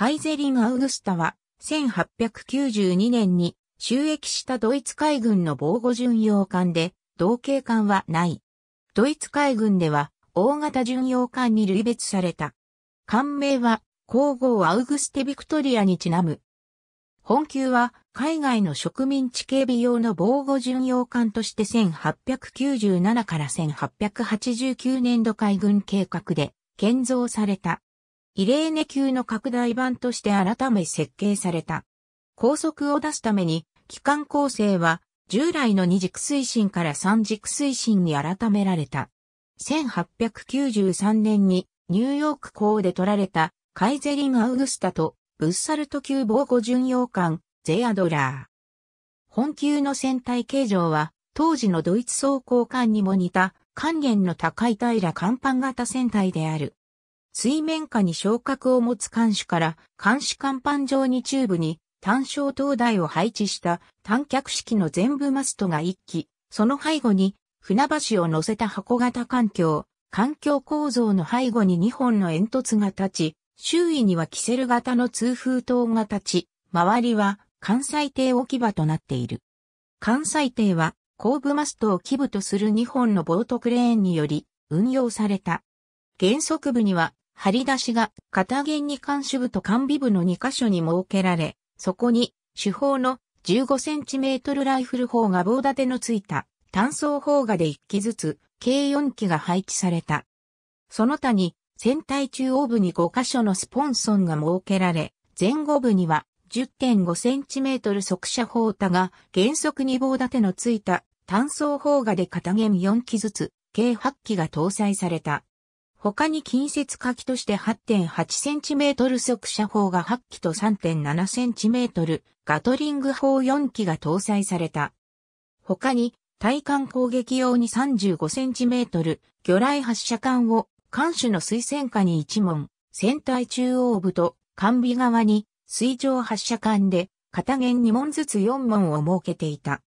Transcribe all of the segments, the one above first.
カイゼリン・アウグスタは、1892年に収益したドイツ海軍の防護巡洋艦で、同型艦はない。ドイツ海軍では、大型巡洋艦に類別された。艦名は、皇后アウグステ・ビクトリアにちなむ。本級は、海外の植民地警備用の防護巡洋艦として1897から1889年度海軍計画で建造されたイレーネ級の拡大版として改め設計された。高速を出すために、機関構成は従来の二軸推進から三軸推進に改められた。1893年にニューヨーク港で取られたカイゼリン・アウグスタとブッサルト級防護巡洋艦ゼアドラー。本級の船体形状は当時のドイツ装甲艦にも似た還元の高い平甲板型船体である。水面下に昇格を持つ艦首から艦首甲板上に中部に単焦灯台を配置した単脚式の全部マストが一機、その背後に船橋を乗せた箱型環境、環境構造の背後に2本の煙突が立ち、周囲にはキセル型の通風塔が立ち、周りは関西艇置き場となっている。関西艇は後部マストを基部とする2本のボートクレーンにより運用された。原則部には張り出しが片弦に監支部と管備部の2箇所に設けられ、そこに手法の 15cm ライフル砲が棒立てのついた単装砲がで1機ずつ、計4機が配置された。その他に、船体中央部に5箇所のスポンソンが設けられ、前後部には 10.5cm 速射砲だが原則2棒立てのついた単装砲がで片弦4機ずつ、計8機が搭載された。他に近接火器として 8.8cm 速射砲が8機と 3.7cm ガトリング砲4機が搭載された。他に対艦攻撃用に 35cm 魚雷発射管を艦首の水戦下に1門、船体中央部と艦尾側に水上発射管で片弦2門ずつ4門を設けていた。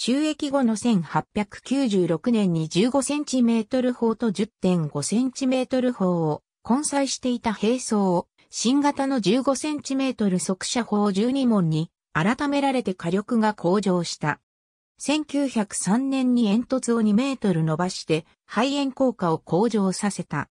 収益後の1896年に 15cm 砲と 10.5cm 砲を混載していた兵装を新型の 15cm 速射砲12門に改められて火力が向上した。1903年に煙突を2メートル伸ばして肺炎効果を向上させた。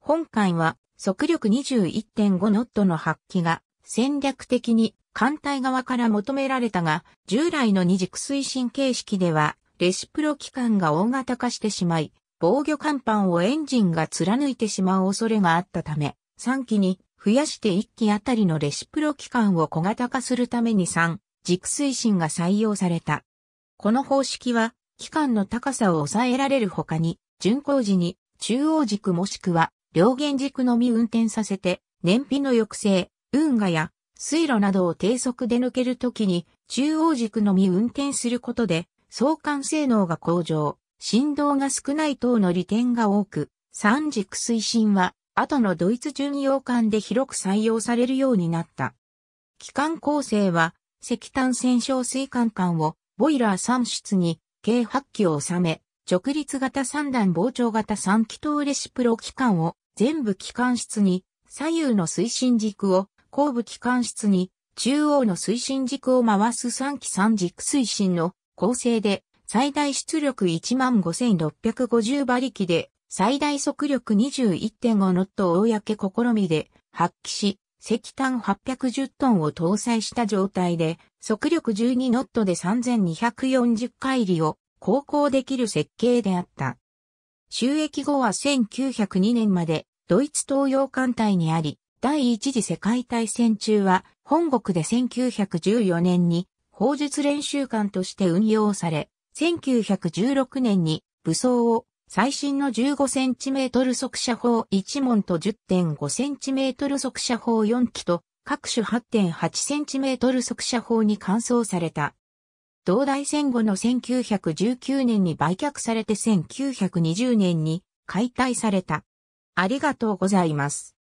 本艦は速力21.5ノットの発揮が戦略的に艦隊側から求められたが、従来の二軸推進形式では、レシプロ機関が大型化してしまい、防御甲板をエンジンが貫いてしまう恐れがあったため、3機に増やして1機あたりのレシプロ機関を小型化するために3、軸推進が採用された。この方式は、機関の高さを抑えられる他に、巡航時に中央軸もしくは両弦軸のみ運転させて、燃費の抑制、運河や水路などを低速で抜けるときに中央軸のみ運転することで相関性能が向上、振動が少ない等の利点が多く、三軸推進は後のドイツ巡洋艦で広く採用されるようになった。機関構成は石炭戦勝水管管をボイラー3室に計8機を収め、直立型3段膨張型3気筒レシプロ機関を全部機関室に左右の推進軸を後部機関室に中央の推進軸を回す3機3軸推進の構成で最大出力15,650馬力で最大速力21.5ノットを公試みで発揮し石炭810トンを搭載した状態で、速力12ノットで3240回里を航行できる設計であった。収益後は1902年までドイツ東洋艦隊にあり、第一次世界大戦中は、本国で1914年に、砲術練習艦として運用され、1916年に武装を最新の 15cm 速射砲1門と 10.5cm 速射砲4機と各種 8.8cm 速射砲に換装された。同大戦後の1919年に売却されて1920年に解体された。ありがとうございます。